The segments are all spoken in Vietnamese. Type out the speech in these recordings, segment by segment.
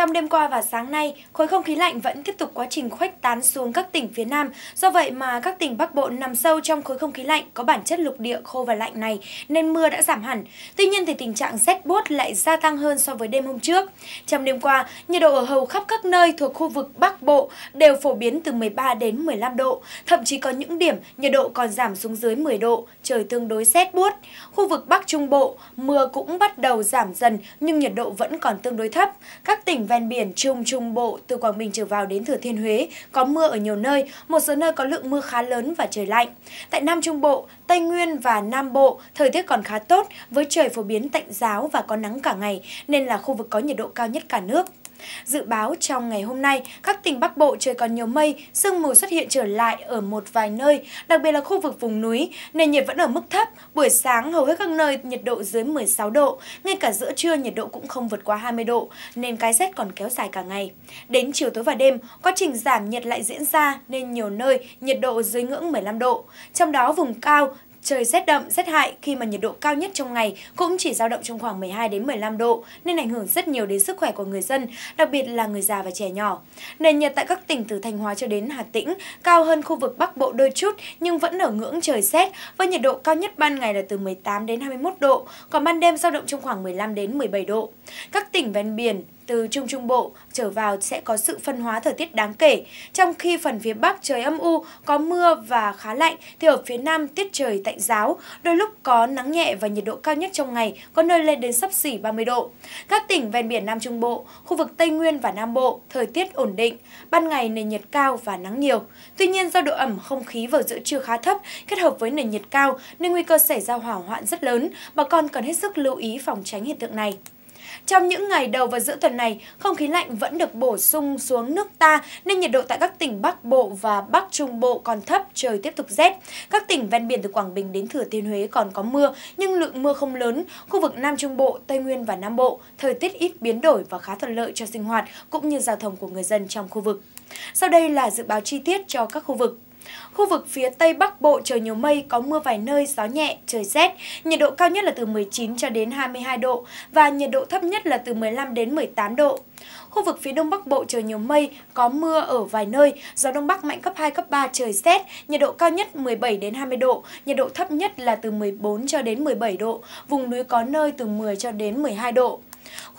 Trong đêm qua và sáng nay, khối không khí lạnh vẫn tiếp tục quá trình khuếch tán xuống các tỉnh phía Nam. Do vậy mà các tỉnh Bắc Bộ nằm sâu trong khối không khí lạnh có bản chất lục địa khô và lạnh này nên mưa đã giảm hẳn. Tuy nhiên thì tình trạng rét buốt lại gia tăng hơn so với đêm hôm trước. Trong đêm qua, nhiệt độ ở hầu khắp các nơi thuộc khu vực Bắc Bộ đều phổ biến từ 13 đến 15 độ, thậm chí có những điểm nhiệt độ còn giảm xuống dưới 10 độ, trời tương đối rét buốt. Khu vực Bắc Trung Bộ, mưa cũng bắt đầu giảm dần nhưng nhiệt độ vẫn còn tương đối thấp. Các tỉnh ven biển Trung Trung Bộ từ Quảng Bình trở vào đến Thừa Thiên Huế có mưa ở nhiều nơi, một số nơi có lượng mưa khá lớn và trời lạnh. Tại Nam Trung Bộ, Tây Nguyên và Nam Bộ, thời tiết còn khá tốt với trời phổ biến tạnh giáo và có nắng cả ngày nên là khu vực có nhiệt độ cao nhất cả nước. Dự báo trong ngày hôm nay, các tỉnh Bắc Bộ trời còn nhiều mây, sương mù xuất hiện trở lại ở một vài nơi, đặc biệt là khu vực vùng núi. Nền nhiệt vẫn ở mức thấp, buổi sáng hầu hết các nơi nhiệt độ dưới 16 độ, ngay cả giữa trưa nhiệt độ cũng không vượt quá 20 độ, nên cái rét còn kéo dài cả ngày. Đến chiều tối và đêm, quá trình giảm nhiệt lại diễn ra nên nhiều nơi nhiệt độ dưới ngưỡng 15 độ. Trong đó vùng cao Trời rét đậm, rét hại khi mà nhiệt độ cao nhất trong ngày cũng chỉ dao động trong khoảng 12 đến 15 độ nên ảnh hưởng rất nhiều đến sức khỏe của người dân, đặc biệt là người già và trẻ nhỏ. Nền nhiệt tại các tỉnh từ Thanh Hóa cho đến Hà Tĩnh cao hơn khu vực Bắc Bộ đôi chút nhưng vẫn ở ngưỡng trời rét với nhiệt độ cao nhất ban ngày là từ 18 đến 21 độ, còn ban đêm dao động trong khoảng 15 đến 17 độ. Các tỉnh ven biển từ Trung Trung Bộ trở vào sẽ có sự phân hóa thời tiết đáng kể. Trong khi phần phía Bắc trời âm u, có mưa và khá lạnh, thì ở phía Nam tiết trời tạnh giáo, đôi lúc có nắng nhẹ và nhiệt độ cao nhất trong ngày có nơi lên đến sấp xỉ 30 độ. Các tỉnh ven biển Nam Trung Bộ, khu vực Tây Nguyên và Nam Bộ, thời tiết ổn định, ban ngày nền nhiệt cao và nắng nhiều. Tuy nhiên do độ ẩm không khí vào giữa trưa khá thấp kết hợp với nền nhiệt cao nên nguy cơ xảy ra hỏa hoạn rất lớn, bà con cần hết sức lưu ý phòng tránh hiện tượng này. Trong những ngày đầu và giữa tuần này, không khí lạnh vẫn được bổ sung xuống nước ta nên nhiệt độ tại các tỉnh Bắc Bộ và Bắc Trung Bộ còn thấp, trời tiếp tục rét. Các tỉnh ven biển từ Quảng Bình đến Thừa Thiên Huế còn có mưa nhưng lượng mưa không lớn. Khu vực Nam Trung Bộ, Tây Nguyên và Nam Bộ, thời tiết ít biến đổi và khá thuận lợi cho sinh hoạt cũng như giao thông của người dân trong khu vực. Sau đây là dự báo chi tiết cho các khu vực. Khu vực phía Tây Bắc Bộ trời nhiều mây, có mưa vài nơi, gió nhẹ, trời rét. Nhiệt độ cao nhất là từ 19 cho đến 22 độ và nhiệt độ thấp nhất là từ 15 đến 18 độ. Khu vực phía Đông Bắc Bộ trời nhiều mây, có mưa ở vài nơi, gió Đông Bắc mạnh cấp 2, cấp 3, trời rét, nhiệt độ cao nhất 17 đến 20 độ, nhiệt độ thấp nhất là từ 14 cho đến 17 độ, vùng núi có nơi từ 10 cho đến 12 độ.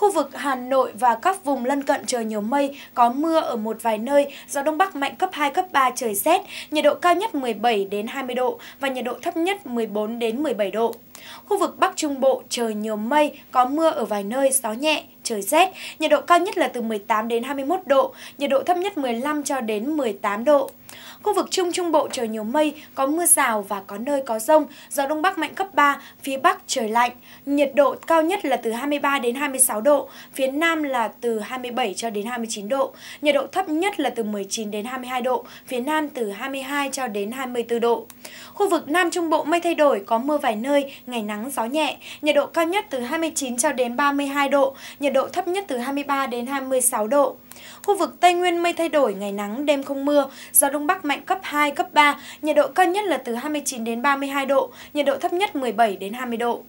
Khu vực Hà Nội và các vùng lân cận trời nhiều mây, có mưa ở một vài nơi, gió Đông Bắc mạnh cấp 2, cấp 3, trời rét, nhiệt độ cao nhất 17 đến 20 độ và nhiệt độ thấp nhất 14 đến 17 độ. Khu vực Bắc Trung Bộ trời nhiều mây, có mưa ở vài nơi, gió nhẹ, trời rét, nhiệt độ cao nhất là từ 18 đến 21 độ, nhiệt độ thấp nhất 15 cho đến 18 độ. Khu vực Trung Trung Bộ trời nhiều mây, có mưa rào và có nơi có rông, gió Đông Bắc mạnh cấp 3, phía Bắc trời lạnh. Nhiệt độ cao nhất là từ 23 đến 26 độ, phía Nam là từ 27 cho đến 29 độ. Nhiệt độ thấp nhất là từ 19 đến 22 độ, phía Nam từ 22 cho đến 24 độ. Khu vực Nam Trung Bộ mây thay đổi, có mưa vài nơi, ngày nắng gió nhẹ, nhiệt độ cao nhất từ 29 cho đến 32 độ, nhiệt độ thấp nhất từ 23 đến 26 độ. Khu vực Tây Nguyên mây thay đổi, ngày nắng, đêm không mưa, gió Đông Bắc mạnh cấp 2, cấp 3, nhiệt độ cao nhất là từ 29 đến 32 độ, nhiệt độ thấp nhất 17 đến 20 độ.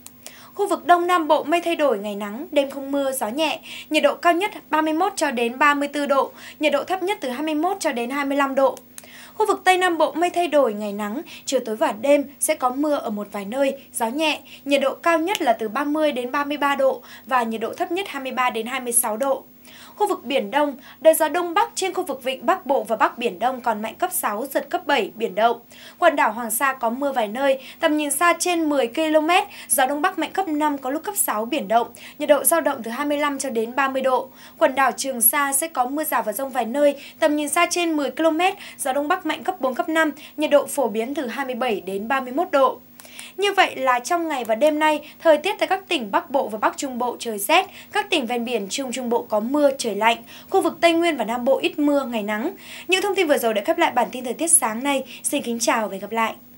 Khu vực Đông Nam Bộ mây thay đổi, ngày nắng, đêm không mưa, gió nhẹ, nhiệt độ cao nhất 31 cho đến 34 độ, nhiệt độ thấp nhất từ 21 cho đến 25 độ. Khu vực Tây Nam Bộ mây thay đổi, ngày nắng, chiều tối và đêm sẽ có mưa ở một vài nơi, gió nhẹ, nhiệt độ cao nhất là từ 30 đến 33 độ và nhiệt độ thấp nhất 23 đến 26 độ. Khu vực Biển Đông, đời gió Đông Bắc trên khu vực Vịnh Bắc Bộ và Bắc Biển Đông còn mạnh cấp 6, giật cấp 7, biển động. Quần đảo Hoàng Sa có mưa vài nơi, tầm nhìn xa trên 10 km, gió Đông Bắc mạnh cấp 5, có lúc cấp 6, biển động. Nhiệt độ giao động từ 25 cho đến 30 độ. Quần đảo Trường Sa sẽ có mưa rào và rông vài nơi, tầm nhìn xa trên 10 km, gió Đông Bắc mạnh cấp 4, cấp 5, nhiệt độ phổ biến từ 27 đến 31 độ. Như vậy là trong ngày và đêm nay, thời tiết tại các tỉnh Bắc Bộ và Bắc Trung Bộ trời rét, các tỉnh ven biển Trung Trung Bộ có mưa, trời lạnh, khu vực Tây Nguyên và Nam Bộ ít mưa, ngày nắng. Những thông tin vừa rồi đã khép lại bản tin thời tiết sáng nay. Xin kính chào và hẹn gặp lại.